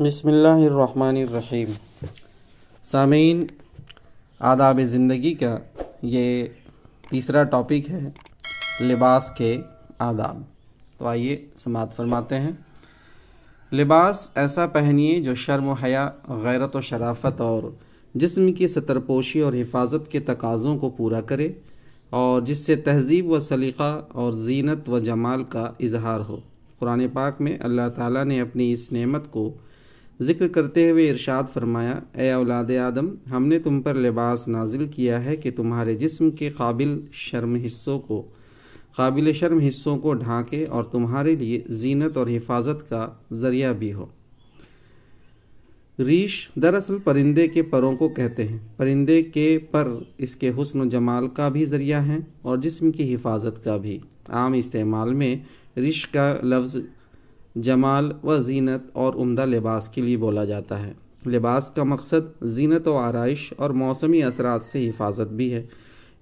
बसमीम सामीन आदाब ज़िंदगी का ये तीसरा टॉपिक है लिबास के आदाब तो आइए समात फरमाते हैं लिबास ऐसा पहनिए जो शर्म हया गैरत और शराफत और जिस्म की सतरपोशी और हिफाजत के तकाज़ों को पूरा करे और जिससे तहज़ीब व सलीक़ा और जीनत व जमाल का इजहार हो कुरान पाक में अल्लाह ताला ने अपनी इस नेमत को जिक्र करते हुए इरशाद फरमाया ए औलाद आदम हमने तुम पर लिबास नाजिल किया है कि तुम्हारे जिस्म के काबिल शर्म हिस्सों को काबिल शर्म हिस्सों को ढांके और तुम्हारे लिए जीनत और हिफाजत का ज़रिया भी हो रीश दरअसल परिंदे के परों को कहते हैं परिंदे के पर इसके हुस्न जमाल का भी ज़रिया है और जिस्म की हिफाजत का भी आम इस्तेमाल में रीश का लफ्ज़ जमाल व जीनत और उम्दा लिबास के लिए बोला जाता है लिबास का मकसद जीनत व आरइश और मौसमी असरात से हिफाजत भी है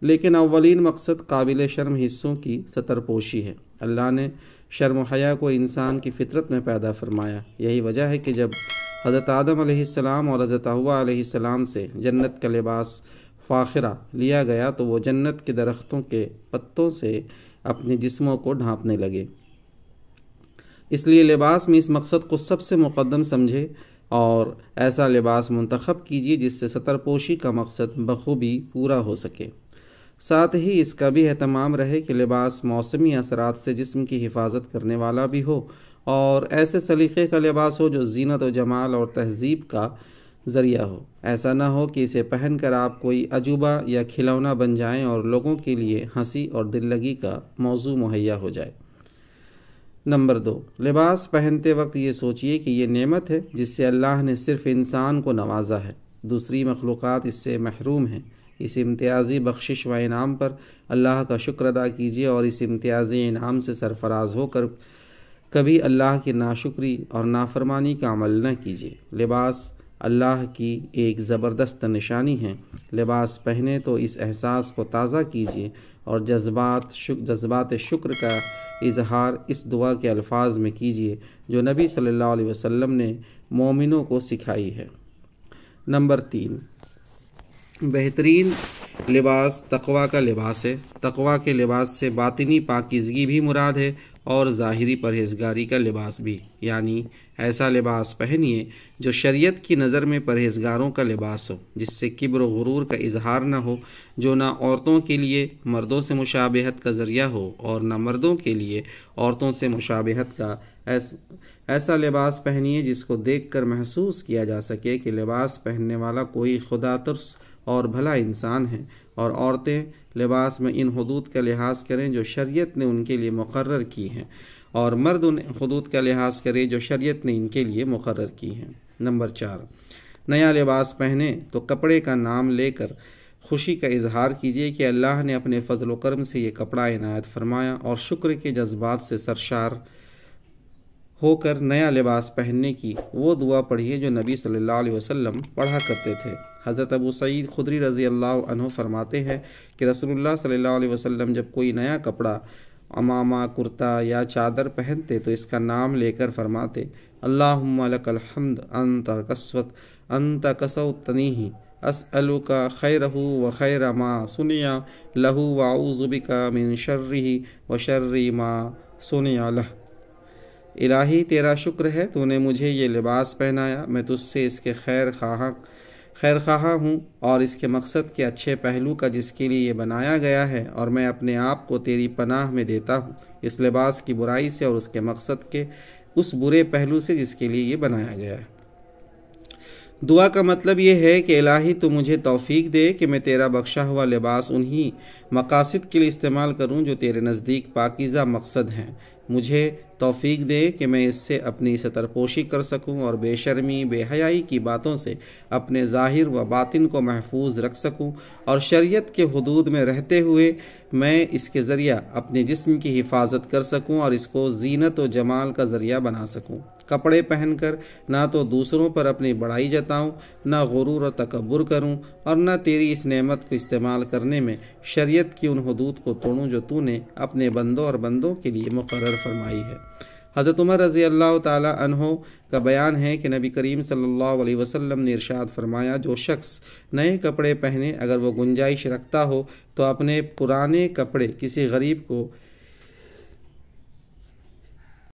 लेकिन अवलिन मकसद काबिल शर्म हिस्सों की सतरपोशी है अल्लाह ने शर्म हया को इंसान की फितरत में पैदा फरमाया यही वजह है कि जब हज़रत आदम सलाम और हज़रत हुआ से जन्नत का लिबास फ़ाखरा लिया गया तो वो जन्नत के दरख्तों के पत्तों से अपने जिस्मों को ढांपने लगे इसलिए लिबास में इस मकसद को सबसे मुकदम समझे और ऐसा लिबास मंतखब कीजिए जिससे सतरपोशी का मकसद बखूबी पूरा हो सके साथ ही इसका भी अहतमाम रहे कि लिबास मौसमी असरात से जिसम की हिफाजत करने वाला भी हो और ऐसे सलीक़े का लिबास हो जो जीनत व जमाल और तहजीब का ज़रिया हो ऐसा ना हो कि इसे पहनकर आप कोई अजूबा या खिलौना बन जाएं और लोगों के लिए हंसी और दिल लगी का मौजू मुहैया हो जाए नंबर दो लिबास पहनते वक्त ये सोचिए कि यह नेमत है जिससे अल्लाह ने सिर्फ इंसान को नवाजा है दूसरी मखलूक़ इससे महरूम हैं इस इम्तियाज़ी बख्शिश व इनाम पर अल्लाह का शुक्र अदा कीजिए और इस इम्तियाज़ी इनाम से सरफराज होकर कभी अल्लाह की नाशुक्री और नाफरमानी का अमल न कीजिए लिबास अल्लाह की एक ज़बरदस्त निशानी है लिबास पहने तो इस एहसास को ताज़ा कीजिए और जज्बात शुक जज्बात शुक्र का इजहार इस दुआ के अल्फाज में कीजिए जो नबी सल्लल्लाहु अलैहि वसल्लम ने मोमिनों को सिखाई है नंबर तीन बेहतरीन लिबास तकवा का लिबास है तकवा के लिबास से बातिनी पाकिजगी भी मुराद है और ज़ाहरी परहेजगारी का लिबास भी यानी ऐसा लिबास पहनिए जो शरीयत की नज़र में परहेजगारों का लिबास हो जिससे किब्र गुरूर का इजहार ना हो जो ना औरतों के लिए मर्दों से मुशाबहत का ज़रिया हो और ना मर्दों के लिए औरतों से मुशाबहत का ऐस, ऐसा लिबास पहनिए जिसको देख कर महसूस किया जा सके कि लिबास पहनने वाला कोई खुदा तर्स और भला इंसान है और औरतें लिबास में इन हदूद का लिहाज करें जो शरीयत ने उनके लिए मुकर की हैं और मर्द उन हदूद का लिहाज करें जो शरीयत ने इनके लिए मुकर की हैं नंबर चार नया लिबास पहने तो कपड़े का नाम लेकर खुशी का इजहार कीजिए कि अल्लाह ने अपने फ़जल करम से ये कपड़ा इनायत फरमाया और शुक्र के जज्बात से सरशार होकर नया लिबास पहनने की वो दुआ पढ़िए जो नबी सल्लल्लाहु अलैहि वसल्लम पढ़ा करते थे हज़रत अबू सईद खुदरी रज़ी अल्लाह अनहु फरमाते हैं कि रसूलुल्लाह सल्लल्लाहु अलैहि वसल्लम जब कोई नया कपड़ा अमामा कुर्ता या चादर पहनते तो इसका नाम लेकर फरमाते अल्लाहमद अंत कसवत अंत कसवतनी ही अस अलू का खैरहू व खैर माँ सुनिया लहू वाऊज़ुबिका मिन शर्री व शर्री माँ सुनिया लह इलाही तेरा शुक्र है तूने मुझे ये लिबास पहनाया मैं तुझसे इसके खैर खाहा खैर खा हूँ और इसके मकसद के अच्छे पहलू का जिसके लिए ये बनाया गया है और मैं अपने आप को तेरी पनाह में देता हूँ इस लिबास की बुराई से और उसके मकसद के उस बुरे पहलू से जिसके लिए ये बनाया गया है दुआ का मतलब ये है कि इलाही तो मुझे तौफीक दे कि मैं तेरा बख्शा हुआ लिबास उन्हीं मकासद के लिए इस्तेमाल करूँ जो तेरे नज़दीक पाकिज़ा मकसद हैं मुझे तौफीक दे कि मैं इससे अपनी सतरपोशी कर सकूं और बेशर्मी बेहयाई की बातों से अपने ज़ाहिर व बातिन को महफूज रख सकूं और शरीयत के हदूद में रहते हुए मैं इसके ज़रिया अपने जिस्म की हिफाजत कर सकूं और इसको जीनत व जमाल का ज़रिया बना सकूं कपड़े पहनकर ना तो दूसरों पर अपनी बड़ाई जताऊँ ना गुरूर और तकबर करूँ और ना तेरी इस नमत को इस्तेमाल करने में शरीत की उन हदूद को तोड़ूँ जो तूने अपने बंदों और बंदों के लिए मुकर फरमाई है हज़रत उमर रज़ी अल्लाह तहो का बयान है कि नबी करीम सल्लल्लाहु अलैहि वसल्लम ने इरशाद फरमाया जो शख्स नए कपड़े पहने अगर वो गुंजाइश रखता हो तो अपने पुराने कपड़े किसी गरीब को